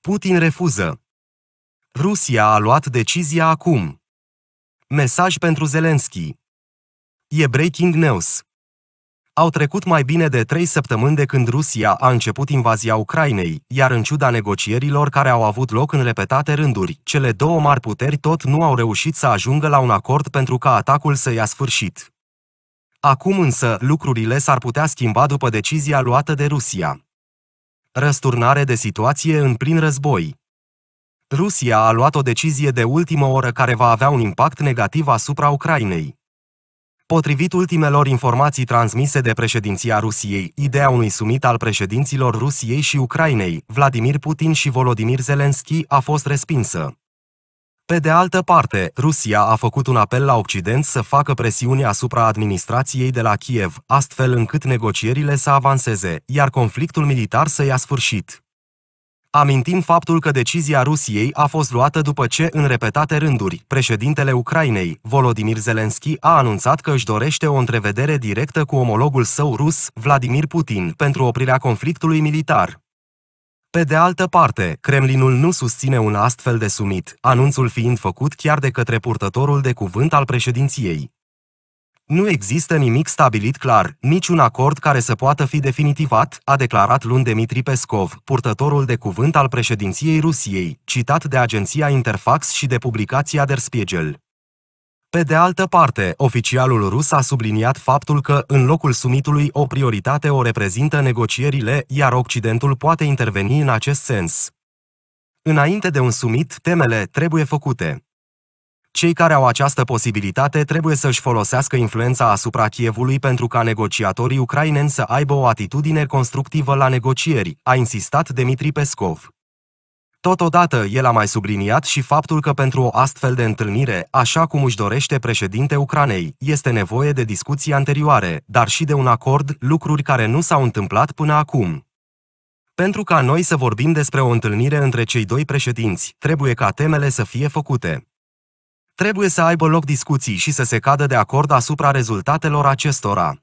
Putin refuză. Rusia a luat decizia acum. Mesaj pentru Zelenski. E breaking news. Au trecut mai bine de trei săptămâni de când Rusia a început invazia Ucrainei, iar în ciuda negocierilor care au avut loc în repetate rânduri, cele două mari puteri tot nu au reușit să ajungă la un acord pentru ca atacul să ia sfârșit. Acum însă, lucrurile s-ar putea schimba după decizia luată de Rusia. Răsturnare de situație în plin război. Rusia a luat o decizie de ultimă oră care va avea un impact negativ asupra Ucrainei. Potrivit ultimelor informații transmise de președinția Rusiei, ideea unui summit al președinților Rusiei și Ucrainei, Vladimir Putin și Volodimir Zelensky, a fost respinsă. Pe de altă parte, Rusia a făcut un apel la Occident să facă presiune asupra administrației de la Kiev, astfel încât negocierile să avanseze, iar conflictul militar să ia sfârșit. Amintim faptul că decizia Rusiei a fost luată după ce, în repetate rânduri, președintele Ucrainei, Volodimir Zelensky, a anunțat că își dorește o întrevedere directă cu omologul său rus, Vladimir Putin, pentru oprirea conflictului militar. Pe de altă parte, Kremlinul nu susține un astfel de sumit. anunțul fiind făcut chiar de către purtătorul de cuvânt al președinției. Nu există nimic stabilit clar, niciun acord care să poată fi definitivat, a declarat luni Dmitri Pescov, purtătorul de cuvânt al președinției Rusiei, citat de agenția Interfax și de publicația Der Spiegel. Pe de altă parte, oficialul rus a subliniat faptul că, în locul sumitului, o prioritate o reprezintă negocierile, iar Occidentul poate interveni în acest sens. Înainte de un sumit, temele trebuie făcute. Cei care au această posibilitate trebuie să-și folosească influența asupra Chievului pentru ca negociatorii ucraineni să aibă o atitudine constructivă la negocieri, a insistat Dmitri Pescov. Totodată, el a mai subliniat și faptul că pentru o astfel de întâlnire, așa cum își dorește președinte Ucranei, este nevoie de discuții anterioare, dar și de un acord, lucruri care nu s-au întâmplat până acum. Pentru ca noi să vorbim despre o întâlnire între cei doi președinți, trebuie ca temele să fie făcute. Trebuie să aibă loc discuții și să se cadă de acord asupra rezultatelor acestora.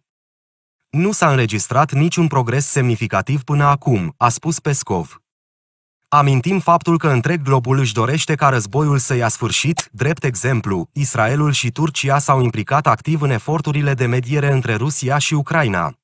Nu s-a înregistrat niciun progres semnificativ până acum, a spus Pescov. Amintim faptul că întreg globul își dorește ca războiul să ia sfârșit, drept exemplu, Israelul și Turcia s-au implicat activ în eforturile de mediere între Rusia și Ucraina.